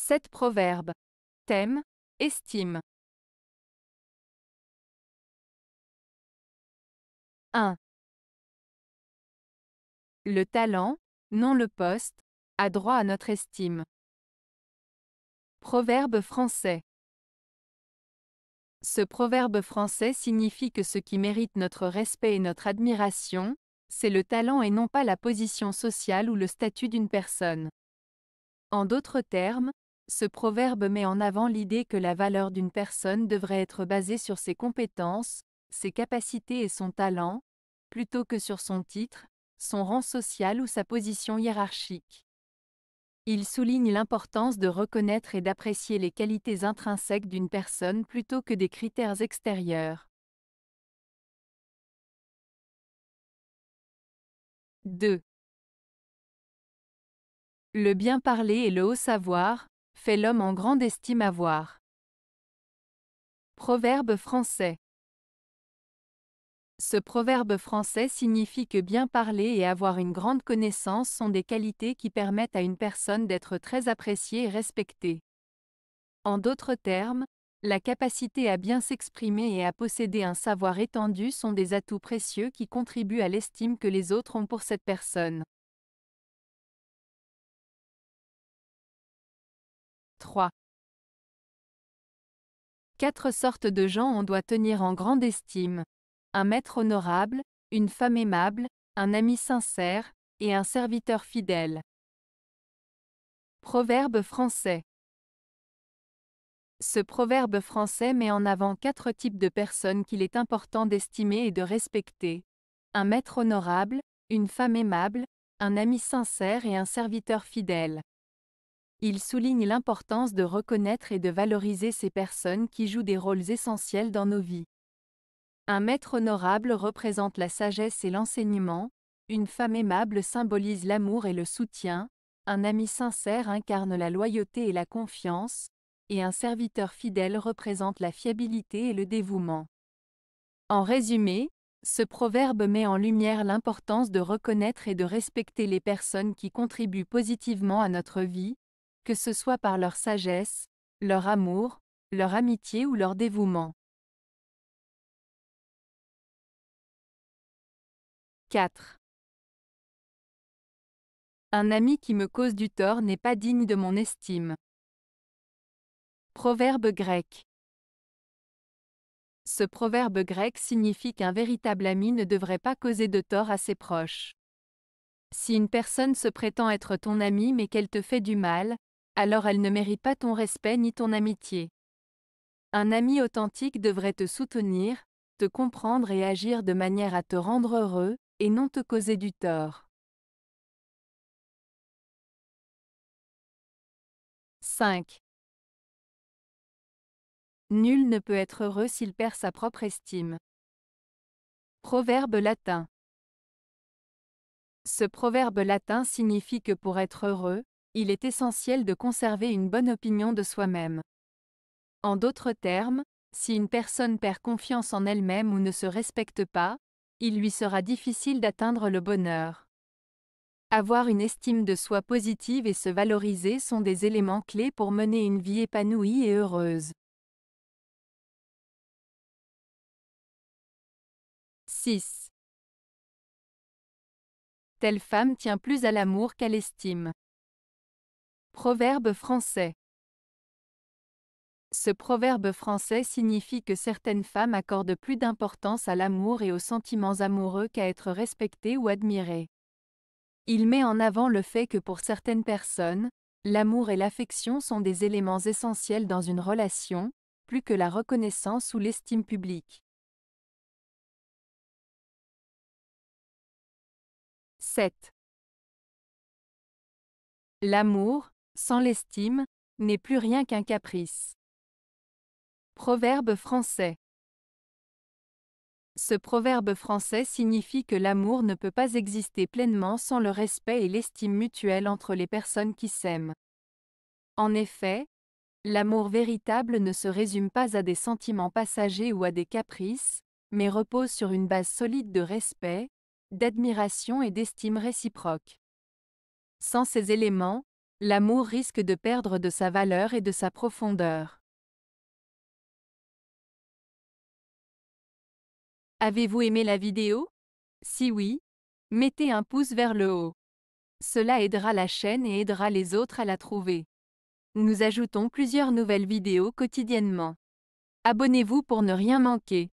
7 proverbes. Thème Estime. 1. Le talent, non le poste, a droit à notre estime. Proverbe français. Ce proverbe français signifie que ce qui mérite notre respect et notre admiration, c'est le talent et non pas la position sociale ou le statut d'une personne. En d'autres termes, ce proverbe met en avant l'idée que la valeur d'une personne devrait être basée sur ses compétences, ses capacités et son talent, plutôt que sur son titre, son rang social ou sa position hiérarchique. Il souligne l'importance de reconnaître et d'apprécier les qualités intrinsèques d'une personne plutôt que des critères extérieurs. 2. Le bien parler et le haut savoir, fait l'homme en grande estime avoir. Proverbe français Ce proverbe français signifie que bien parler et avoir une grande connaissance sont des qualités qui permettent à une personne d'être très appréciée et respectée. En d'autres termes, la capacité à bien s'exprimer et à posséder un savoir étendu sont des atouts précieux qui contribuent à l'estime que les autres ont pour cette personne. Quatre sortes de gens on doit tenir en grande estime. Un maître honorable, une femme aimable, un ami sincère, et un serviteur fidèle. Proverbe français. Ce proverbe français met en avant quatre types de personnes qu'il est important d'estimer et de respecter. Un maître honorable, une femme aimable, un ami sincère et un serviteur fidèle. Il souligne l'importance de reconnaître et de valoriser ces personnes qui jouent des rôles essentiels dans nos vies. Un maître honorable représente la sagesse et l'enseignement, une femme aimable symbolise l'amour et le soutien, un ami sincère incarne la loyauté et la confiance, et un serviteur fidèle représente la fiabilité et le dévouement. En résumé, ce proverbe met en lumière l'importance de reconnaître et de respecter les personnes qui contribuent positivement à notre vie, que ce soit par leur sagesse, leur amour, leur amitié ou leur dévouement. 4. Un ami qui me cause du tort n'est pas digne de mon estime. Proverbe grec. Ce proverbe grec signifie qu'un véritable ami ne devrait pas causer de tort à ses proches. Si une personne se prétend être ton ami mais qu'elle te fait du mal, alors elle ne mérite pas ton respect ni ton amitié. Un ami authentique devrait te soutenir, te comprendre et agir de manière à te rendre heureux, et non te causer du tort. 5. Nul ne peut être heureux s'il perd sa propre estime. Proverbe latin. Ce proverbe latin signifie que pour être heureux, il est essentiel de conserver une bonne opinion de soi-même. En d'autres termes, si une personne perd confiance en elle-même ou ne se respecte pas, il lui sera difficile d'atteindre le bonheur. Avoir une estime de soi positive et se valoriser sont des éléments clés pour mener une vie épanouie et heureuse. 6. Telle femme tient plus à l'amour qu'à l'estime. Proverbe français. Ce proverbe français signifie que certaines femmes accordent plus d'importance à l'amour et aux sentiments amoureux qu'à être respectées ou admirées. Il met en avant le fait que pour certaines personnes, l'amour et l'affection sont des éléments essentiels dans une relation, plus que la reconnaissance ou l'estime publique. 7. L'amour, sans l'estime, n'est plus rien qu'un caprice. Proverbe français Ce proverbe français signifie que l'amour ne peut pas exister pleinement sans le respect et l'estime mutuelle entre les personnes qui s'aiment. En effet, l'amour véritable ne se résume pas à des sentiments passagers ou à des caprices, mais repose sur une base solide de respect, d'admiration et d'estime réciproque. Sans ces éléments, l'amour risque de perdre de sa valeur et de sa profondeur. Avez-vous aimé la vidéo Si oui, mettez un pouce vers le haut. Cela aidera la chaîne et aidera les autres à la trouver. Nous ajoutons plusieurs nouvelles vidéos quotidiennement. Abonnez-vous pour ne rien manquer.